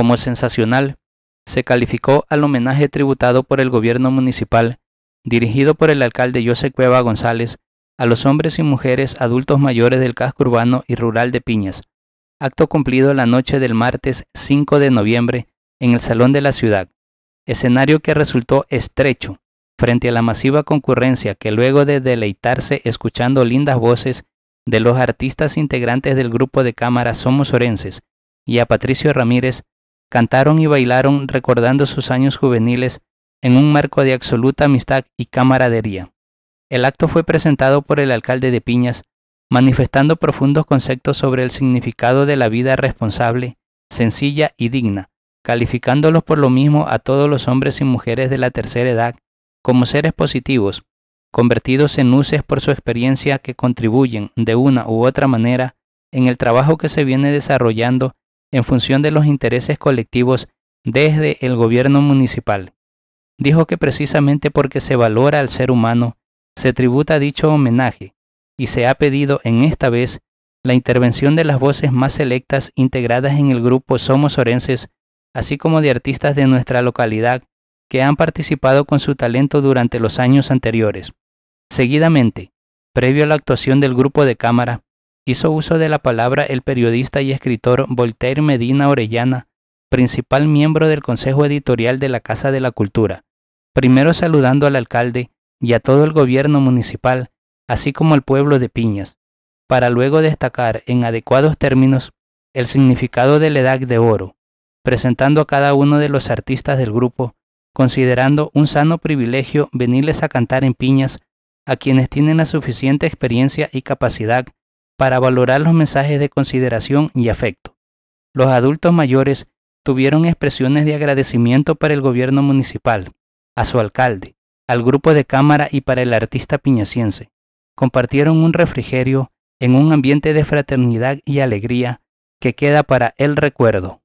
Como sensacional, se calificó al homenaje tributado por el gobierno municipal, dirigido por el alcalde José Cueva González, a los hombres y mujeres adultos mayores del casco urbano y rural de Piñas, acto cumplido la noche del martes 5 de noviembre en el Salón de la Ciudad, escenario que resultó estrecho frente a la masiva concurrencia que luego de deleitarse escuchando lindas voces de los artistas integrantes del grupo de cámara Somos Orenses y a Patricio Ramírez, cantaron y bailaron recordando sus años juveniles en un marco de absoluta amistad y camaradería. El acto fue presentado por el alcalde de Piñas, manifestando profundos conceptos sobre el significado de la vida responsable, sencilla y digna, calificándolos por lo mismo a todos los hombres y mujeres de la tercera edad como seres positivos, convertidos en luces por su experiencia que contribuyen, de una u otra manera, en el trabajo que se viene desarrollando en función de los intereses colectivos desde el gobierno municipal. Dijo que precisamente porque se valora al ser humano, se tributa dicho homenaje y se ha pedido en esta vez la intervención de las voces más selectas integradas en el grupo Somos Orenses, así como de artistas de nuestra localidad que han participado con su talento durante los años anteriores. Seguidamente, previo a la actuación del grupo de cámara, hizo uso de la palabra el periodista y escritor Voltaire Medina Orellana, principal miembro del Consejo Editorial de la Casa de la Cultura, primero saludando al alcalde y a todo el gobierno municipal, así como al pueblo de Piñas, para luego destacar en adecuados términos el significado de la Edad de Oro, presentando a cada uno de los artistas del grupo, considerando un sano privilegio venirles a cantar en Piñas a quienes tienen la suficiente experiencia y capacidad para valorar los mensajes de consideración y afecto. Los adultos mayores tuvieron expresiones de agradecimiento para el gobierno municipal, a su alcalde, al grupo de cámara y para el artista piñaciense. Compartieron un refrigerio en un ambiente de fraternidad y alegría que queda para el recuerdo.